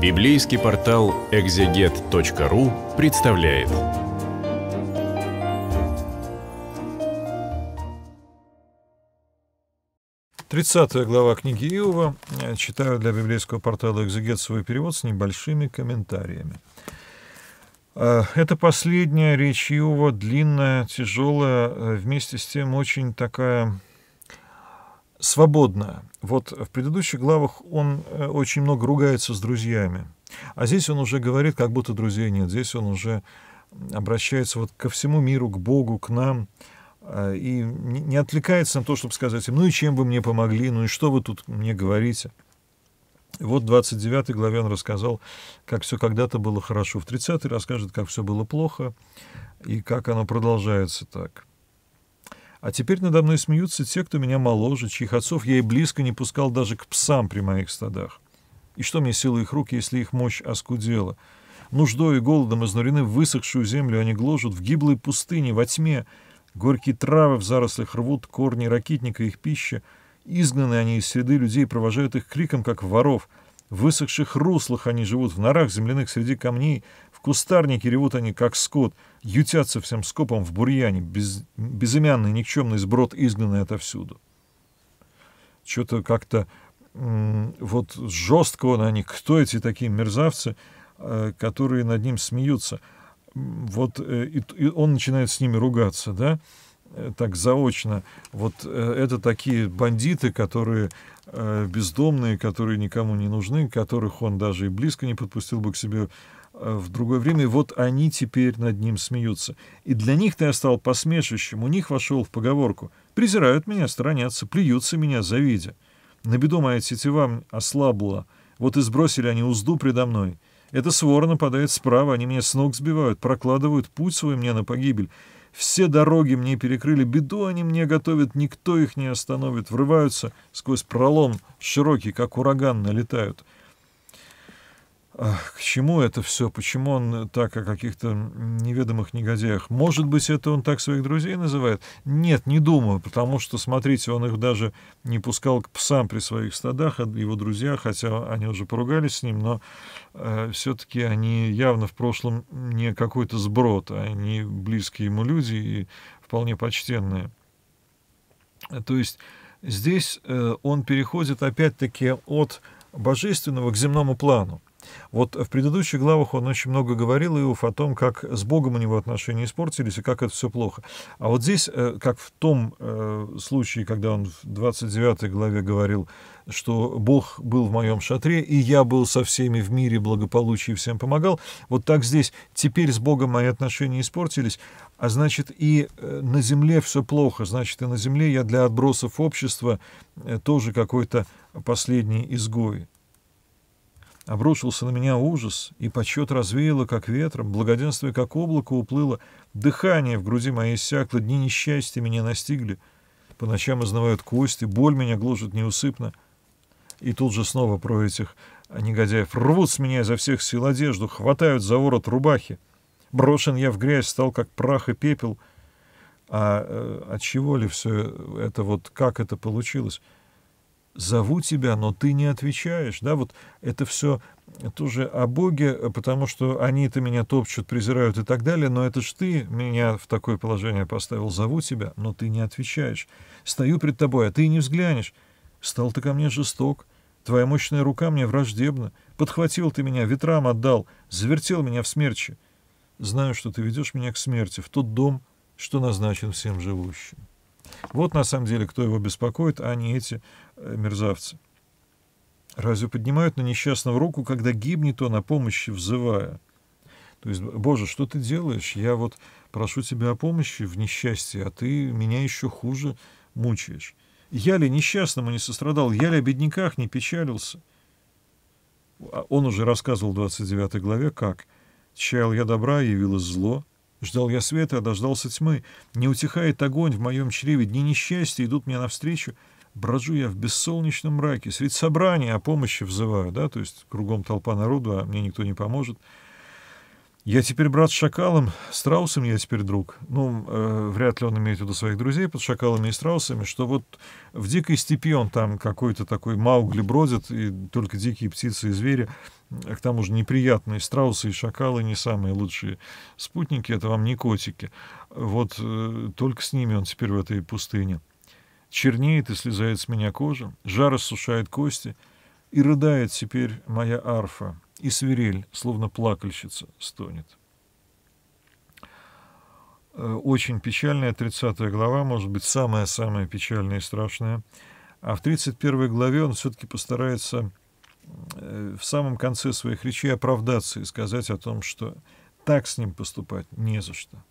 Библейский портал экзегет.ру представляет. Тридцатая глава книги Иова. Читаю для библейского портала «Экзегет» свой перевод с небольшими комментариями. А, это последняя речь Иова, длинная, тяжелая, а, вместе с тем очень такая свободная. Вот в предыдущих главах он э, очень много ругается с друзьями. А здесь он уже говорит, как будто друзей нет. Здесь он уже обращается вот ко всему миру, к Богу, к нам. Э, и не отвлекается на то, чтобы сказать им, ну и чем вы мне помогли, ну и что вы тут мне говорите. вот в 29 главе он рассказал, как все когда-то было хорошо. В 30 расскажет, как все было плохо и как оно продолжается так. А теперь надо мной смеются те, кто меня моложе, чьих отцов я и близко не пускал даже к псам при моих стадах. И что мне силы их рук, если их мощь оскудела? Нуждой и голодом изнурены высохшую землю они гложут в гиблой пустыне, во тьме. Горькие травы в зарослях рвут корни ракитника их пища. Изгнаны они из среды людей провожают их криком, как воров — в высохших руслах они живут, в норах земляных среди камней, в кустарнике ревут они, как скот, ютятся всем скопом в бурьяне, без, безымянный никчемный сброд, изгнанный отовсюду. Что-то как-то вот жестко он, они, кто эти такие мерзавцы, э, которые над ним смеются. Вот э, и, и он начинает с ними ругаться, да, Э, так заочно, вот э, это такие бандиты, которые э, бездомные, которые никому не нужны, которых он даже и близко не подпустил бы к себе в другое время, и вот они теперь над ним смеются. И для них ты я стал посмешищем, у них вошел в поговорку. Презирают меня, сторонятся, плюются меня, завидя. На беду моя тетива ослабла, вот и сбросили они узду предо мной. Это свора нападает справа, они меня с ног сбивают, прокладывают путь свой мне на погибель. Все дороги мне перекрыли, беду они мне готовят, никто их не остановит. Врываются сквозь пролом, широкий, как ураган, налетают. К чему это все? Почему он так о каких-то неведомых негодяях? Может быть, это он так своих друзей называет? Нет, не думаю, потому что, смотрите, он их даже не пускал к псам при своих стадах, а его друзья, хотя они уже поругались с ним, но э, все-таки они явно в прошлом не какой-то сброд, а они близкие ему люди и вполне почтенные. То есть здесь э, он переходит опять-таки от божественного к земному плану. Вот в предыдущих главах он очень много говорил, Иов, о том, как с Богом у него отношения испортились и как это все плохо. А вот здесь, э, как в том э, случае, когда он в 29 главе говорил, что Бог был в моем шатре, и я был со всеми в мире, благополучии всем помогал, вот так здесь теперь с Богом мои отношения испортились, а значит и э, на земле все плохо, значит и на земле я для отбросов общества тоже какой-то последний изгой. Обрушился на меня ужас, и почет развеяло, как ветром, благоденствие, как облако, уплыло. Дыхание в груди моей иссякло, дни несчастья меня настигли. По ночам изнывают кости, боль меня гложет неусыпно. И тут же снова про этих а, негодяев рвут с меня изо всех сил одежду, хватают за ворот рубахи. Брошен я в грязь, стал как прах и пепел. А э, от чего ли все это, вот как это получилось?» зову тебя, но ты не отвечаешь, да, вот это все тоже о Боге, потому что они-то меня топчут, презирают и так далее, но это ж ты меня в такое положение поставил, зову тебя, но ты не отвечаешь. Стою пред тобой, а ты не взглянешь. Стал ты ко мне жесток, твоя мощная рука мне враждебна, подхватил ты меня, ветрам отдал, завертел меня в смерчи. Знаю, что ты ведешь меня к смерти, в тот дом, что назначен всем живущим. Вот на самом деле, кто его беспокоит, а не эти э, мерзавцы. Разве поднимают на несчастного руку, когда гибнет он, о а помощи взывая? То есть, Боже, что ты делаешь? Я вот прошу тебя о помощи в несчастье, а ты меня еще хуже мучаешь. Я ли несчастному не сострадал? Я ли о бедняках не печалился? А он уже рассказывал в 29 главе, как «Чаял я добра, явилось зло, Ждал я света, а дождался тьмы. Не утихает огонь в моем чреве, дни несчастья идут мне навстречу. Брожу я в бессолнечном мраке, среди собрания о а помощи взываю, да, то есть кругом толпа народу, а мне никто не поможет. Я теперь брат с шакалом, страусом я теперь друг. Ну, э, вряд ли он имеет в виду своих друзей под шакалами и страусами, что вот в дикой степи он там какой-то такой маугли бродит, и только дикие птицы и звери, к тому же неприятные страусы и шакалы не самые лучшие спутники, это вам не котики. Вот э, только с ними он теперь в этой пустыне. Чернеет и слезает с меня кожа, жар иссушает кости, и рыдает теперь моя арфа, и свирель, словно плакальщица, стонет. Э, очень печальная 30 глава, может быть, самая-самая печальная и страшная. А в 31 главе он все-таки постарается э, в самом конце своих речей оправдаться и сказать о том, что так с ним поступать не за что.